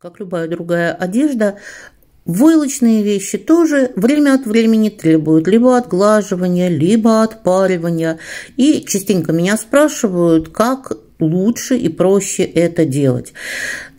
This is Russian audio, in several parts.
Как любая другая одежда, войлочные вещи тоже время от времени требуют либо отглаживания, либо отпаривания. И частенько меня спрашивают, как лучше и проще это делать.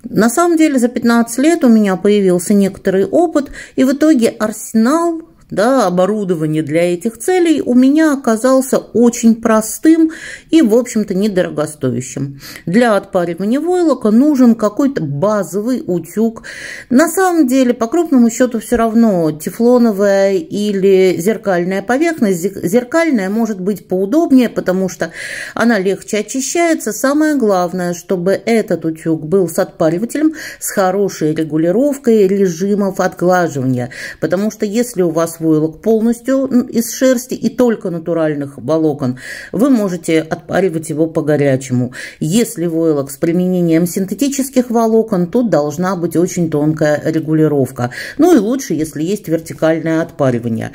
На самом деле за 15 лет у меня появился некоторый опыт, и в итоге арсенал да, оборудование для этих целей у меня оказался очень простым и, в общем-то, недорогостоящим. Для отпаривания войлока нужен какой-то базовый утюг. На самом деле, по крупному счету, все равно тефлоновая или зеркальная поверхность. Зеркальная может быть поудобнее, потому что она легче очищается. Самое главное, чтобы этот утюг был с отпаривателем, с хорошей регулировкой режимов отглаживания. Потому что если у вас от войлок полностью из шерсти и только натуральных волокон, вы можете отпаривать его по горячему. Если войлок с применением синтетических волокон, тут должна быть очень тонкая регулировка. Ну и лучше, если есть вертикальное отпаривание.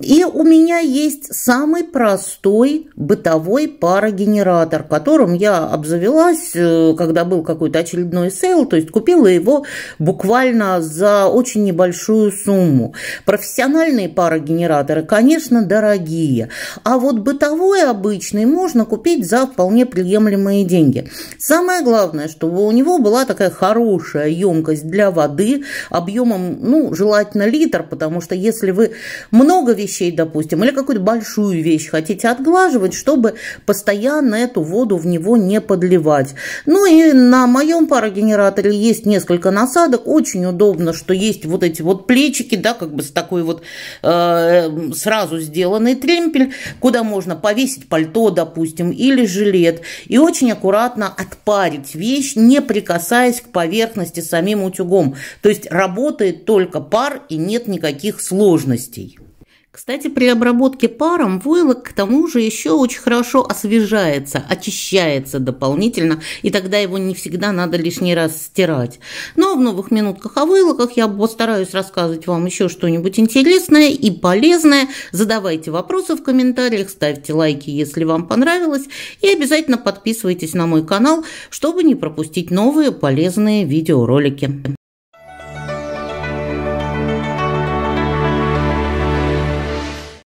И у меня есть самый простой бытовой парогенератор, которым я обзавелась, э, когда был какой-то очередной сейл, то есть купила его буквально за очень небольшую сумму. Профессионально семейные парогенераторы, конечно, дорогие. А вот бытовой обычный можно купить за вполне приемлемые деньги. Самое главное, чтобы у него была такая хорошая емкость для воды объемом, ну, желательно литр, потому что если вы много вещей, допустим, или какую-то большую вещь хотите отглаживать, чтобы постоянно эту воду в него не подливать. Ну и на моем парогенераторе есть несколько насадок. Очень удобно, что есть вот эти вот плечики, да, как бы с такой вот Э, сразу сделанный тремпель, куда можно повесить пальто, допустим, или жилет, и очень аккуратно отпарить вещь, не прикасаясь к поверхности самим утюгом. То есть работает только пар и нет никаких сложностей. Кстати, при обработке паром войлок к тому же еще очень хорошо освежается, очищается дополнительно, и тогда его не всегда надо лишний раз стирать. Но в новых минутках о войлоках я постараюсь рассказывать вам еще что-нибудь интересное и полезное. Задавайте вопросы в комментариях, ставьте лайки, если вам понравилось, и обязательно подписывайтесь на мой канал, чтобы не пропустить новые полезные видеоролики.